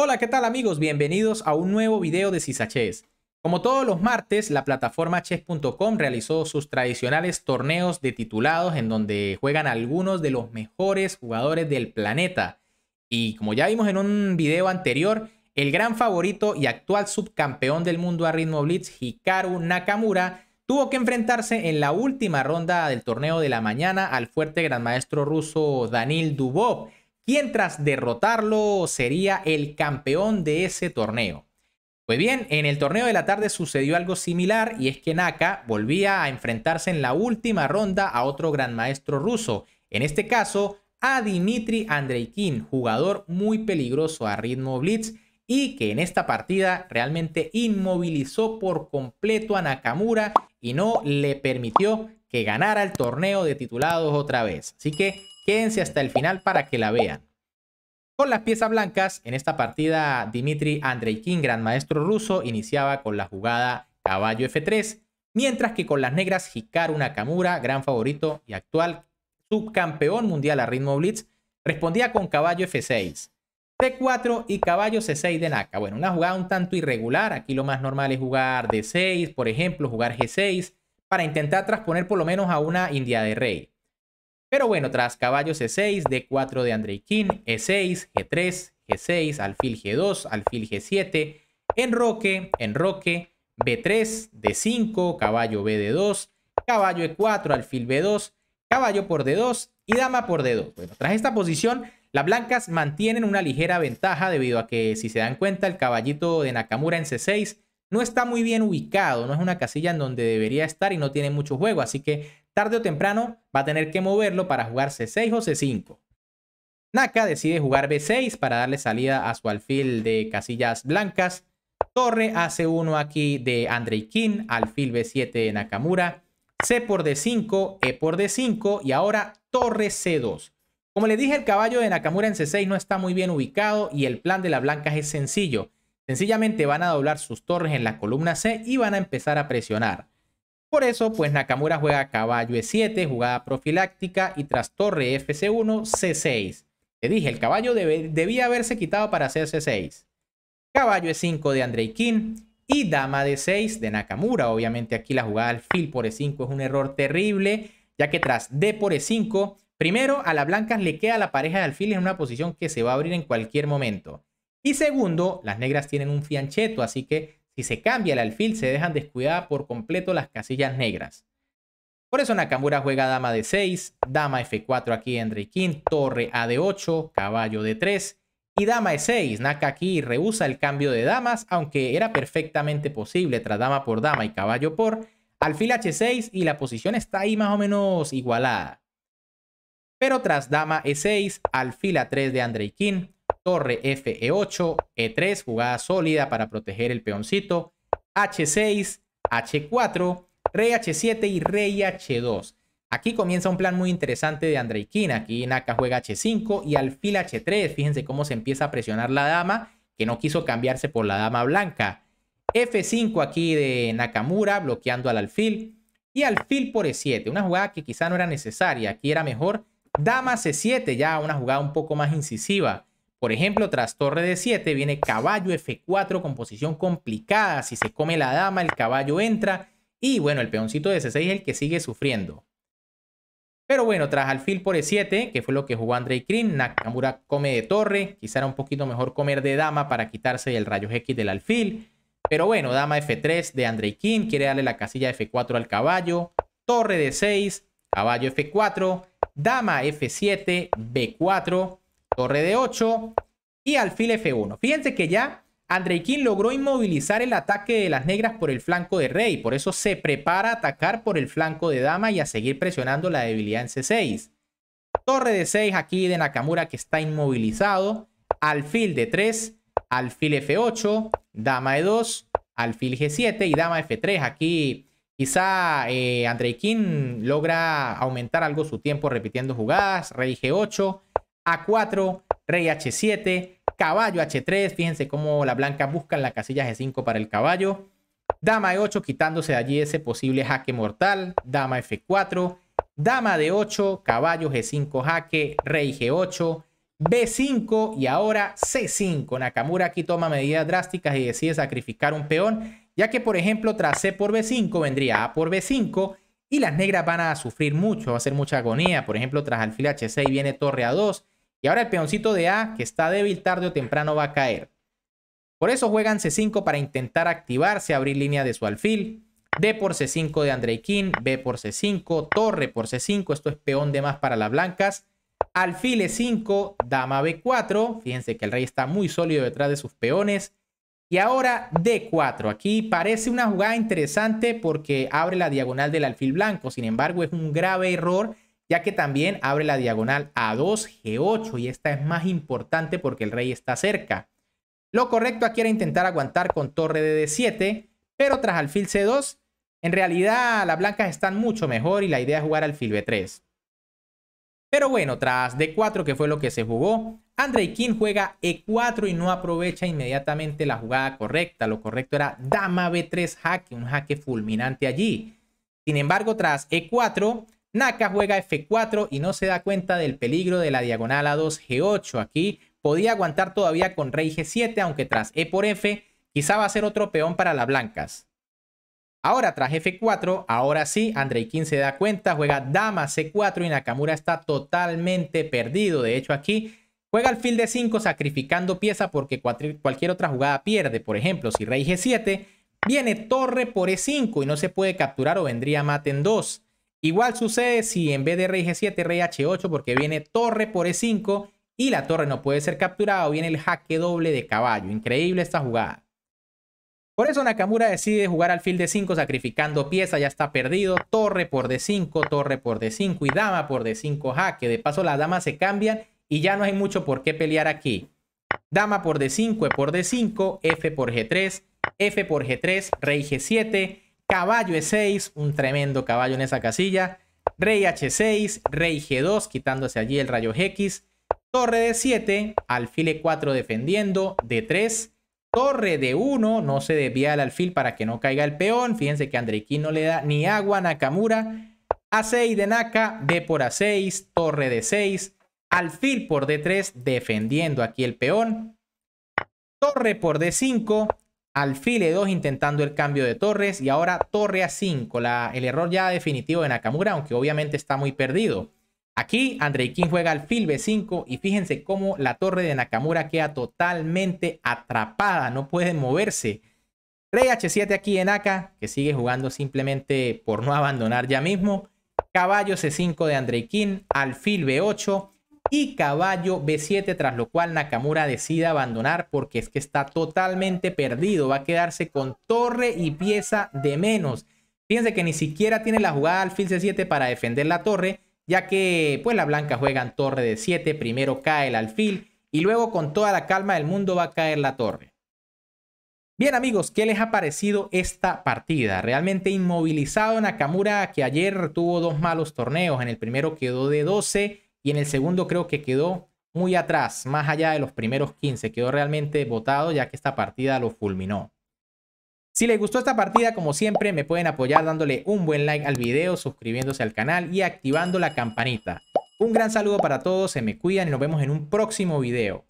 Hola, ¿qué tal amigos? Bienvenidos a un nuevo video de Chess. Como todos los martes, la plataforma chess.com realizó sus tradicionales torneos de titulados en donde juegan algunos de los mejores jugadores del planeta. Y como ya vimos en un video anterior, el gran favorito y actual subcampeón del mundo a ritmo blitz, Hikaru Nakamura, tuvo que enfrentarse en la última ronda del torneo de la mañana al fuerte gran maestro ruso Danil Dubov, quien tras derrotarlo sería el campeón de ese torneo. Pues bien, en el torneo de la tarde sucedió algo similar y es que Naka volvía a enfrentarse en la última ronda a otro gran maestro ruso, en este caso a Dmitry Andreikin, jugador muy peligroso a ritmo blitz y que en esta partida realmente inmovilizó por completo a Nakamura y no le permitió que ganara el torneo de titulados otra vez. Así que Quédense hasta el final para que la vean. Con las piezas blancas, en esta partida Dmitry Andreikin gran maestro ruso, iniciaba con la jugada caballo F3, mientras que con las negras Hikaru Nakamura, gran favorito y actual subcampeón mundial a ritmo blitz, respondía con caballo F6, d 4 y caballo C6 de Naka. Bueno, una jugada un tanto irregular, aquí lo más normal es jugar D6, por ejemplo, jugar G6, para intentar transponer por lo menos a una India de Rey. Pero bueno, tras caballo c 6 D4 de Andrei King, E6, G3, G6, alfil G2, alfil G7, enroque, enroque, B3, D5, caballo bd 2, caballo E4, alfil B2, caballo por D2 y dama por D2. Bueno, tras esta posición, las blancas mantienen una ligera ventaja debido a que, si se dan cuenta, el caballito de Nakamura en C6 no está muy bien ubicado, no es una casilla en donde debería estar y no tiene mucho juego, así que tarde o temprano va a tener que moverlo para jugar C6 o C5. Naka decide jugar B6 para darle salida a su alfil de casillas blancas. Torre hace 1 aquí de Andrei King, alfil B7 de Nakamura, C por D5, E por D5 y ahora torre C2. Como les dije, el caballo de Nakamura en C6 no está muy bien ubicado y el plan de las blancas es sencillo. Sencillamente van a doblar sus torres en la columna C y van a empezar a presionar. Por eso, pues Nakamura juega caballo E7, jugada profiláctica y tras torre fc 1 C6. Te dije, el caballo debía haberse quitado para hacer C6. Caballo E5 de Andrei King y dama D6 de Nakamura. Obviamente aquí la jugada alfil por E5 es un error terrible, ya que tras D por E5, primero a las blancas le queda la pareja de alfil en una posición que se va a abrir en cualquier momento. Y segundo, las negras tienen un fiancheto, así que si se cambia el alfil, se dejan descuidadas por completo las casillas negras. Por eso Nakamura juega dama de 6, dama f4 aquí de king, torre a de 8, caballo de 3 y dama e6. Naka aquí rehúsa el cambio de damas, aunque era perfectamente posible tras dama por dama y caballo por. Alfil h6 y la posición está ahí más o menos igualada. Pero tras dama e6, alfil a3 de Andrei King, torre F8, E3, e jugada sólida para proteger el peoncito, H6, H4, Rey H7 y Rey H2. Aquí comienza un plan muy interesante de Andreikina. Aquí Naka juega H5 y alfil H3. Fíjense cómo se empieza a presionar la dama, que no quiso cambiarse por la dama blanca. F5 aquí de Nakamura, bloqueando al alfil. Y alfil por E7, una jugada que quizá no era necesaria. Aquí era mejor dama C7, ya una jugada un poco más incisiva. Por ejemplo, tras torre de 7 viene caballo F4, con posición complicada. Si se come la dama, el caballo entra. Y bueno, el peoncito de C6 es el que sigue sufriendo. Pero bueno, tras alfil por E7, que fue lo que jugó Andrei Krim, Nakamura come de torre. Quizá era un poquito mejor comer de dama para quitarse el rayo X del alfil. Pero bueno, dama F3 de Andrei Krim, quiere darle la casilla F4 al caballo. Torre de 6, caballo F4, dama F7, B4 torre de 8 y alfil F1. Fíjense que ya King logró inmovilizar el ataque de las negras por el flanco de rey, por eso se prepara a atacar por el flanco de dama y a seguir presionando la debilidad en C6. Torre de 6 aquí de Nakamura que está inmovilizado, alfil de 3, alfil F8, dama E2, alfil G7 y dama F3. Aquí Quizá eh, King logra aumentar algo su tiempo repitiendo jugadas. Rey G8, a4, rey H7, caballo H3. Fíjense cómo la blanca busca en la casilla G5 para el caballo. Dama E8 quitándose de allí ese posible jaque mortal. Dama F4, dama de 8 caballo G5 jaque, rey G8, B5 y ahora C5. Nakamura aquí toma medidas drásticas y decide sacrificar un peón, ya que por ejemplo tras C por B5 vendría A por B5 y las negras van a sufrir mucho, va a ser mucha agonía. Por ejemplo, tras alfil H6 viene torre A2, y ahora el peoncito de A, que está débil tarde o temprano, va a caer. Por eso juegan C5 para intentar activarse, abrir línea de su alfil. D por C5 de Andrei King, B por C5, torre por C5, esto es peón de más para las blancas. Alfil E5, dama B4, fíjense que el rey está muy sólido detrás de sus peones. Y ahora D4, aquí parece una jugada interesante porque abre la diagonal del alfil blanco, sin embargo es un grave error ya que también abre la diagonal A2, G8 y esta es más importante porque el rey está cerca. Lo correcto aquí era intentar aguantar con torre de D7, pero tras alfil C2, en realidad las blancas están mucho mejor y la idea es jugar alfil B3. Pero bueno, tras D4 que fue lo que se jugó, Andrei King juega E4 y no aprovecha inmediatamente la jugada correcta. Lo correcto era dama B3 jaque, un jaque fulminante allí. Sin embargo, tras E4, Naka juega F4 y no se da cuenta del peligro de la diagonal a 2 G8. Aquí podía aguantar todavía con rey G7, aunque tras E por F quizá va a ser otro peón para las blancas. Ahora tras F4, ahora sí, Andrei King se da cuenta, juega dama C4 y Nakamura está totalmente perdido. De hecho aquí juega alfil de 5 sacrificando pieza porque cualquier otra jugada pierde. Por ejemplo, si rey G7, viene torre por E5 y no se puede capturar o vendría mate en 2. Igual sucede si en vez de rey G7, rey H8, porque viene torre por E5 y la torre no puede ser capturada, viene el jaque doble de caballo. Increíble esta jugada. Por eso Nakamura decide jugar alfil de 5 sacrificando pieza, ya está perdido. Torre por D5, torre por D5 y dama por D5 jaque. De paso las damas se cambian y ya no hay mucho por qué pelear aquí. Dama por D5, E por D5, F por G3, F por G3, Rey G7, Caballo E6, un tremendo caballo en esa casilla. Rey H6, Rey G2, quitándose allí el rayo X. Torre d 7, alfil E4 defendiendo, D3, torre de 1, no se desvía el alfil para que no caiga el peón. Fíjense que Andrequín no le da ni agua a Nakamura. A6 de Naka, D por A6, torre de 6, alfil por D3 defendiendo aquí el peón. Torre por D5, alfil E2 intentando el cambio de torres y ahora torre A5, la, el error ya definitivo de Nakamura, aunque obviamente está muy perdido. Aquí Andrei King juega alfil B5 y fíjense cómo la torre de Nakamura queda totalmente atrapada, no puede moverse. Rey H7 aquí en Aka, que sigue jugando simplemente por no abandonar ya mismo. Caballo C5 de Andrei King, alfil B8 y caballo B7, tras lo cual Nakamura decide abandonar porque es que está totalmente perdido, va a quedarse con torre y pieza de menos. Fíjense que ni siquiera tiene la jugada alfil C7 para defender la torre, ya que pues la blanca juega en torre de 7, primero cae el alfil y luego con toda la calma del mundo va a caer la torre. Bien amigos, ¿qué les ha parecido esta partida? Realmente inmovilizado Nakamura que ayer tuvo dos malos torneos, en el primero quedó de 12 y en el segundo creo que quedó muy atrás, más allá de los primeros 15, quedó realmente votado ya que esta partida lo fulminó. Si les gustó esta partida, como siempre, me pueden apoyar dándole un buen like al video, suscribiéndose al canal y activando la campanita. Un gran saludo para todos, se me cuidan y nos vemos en un próximo video.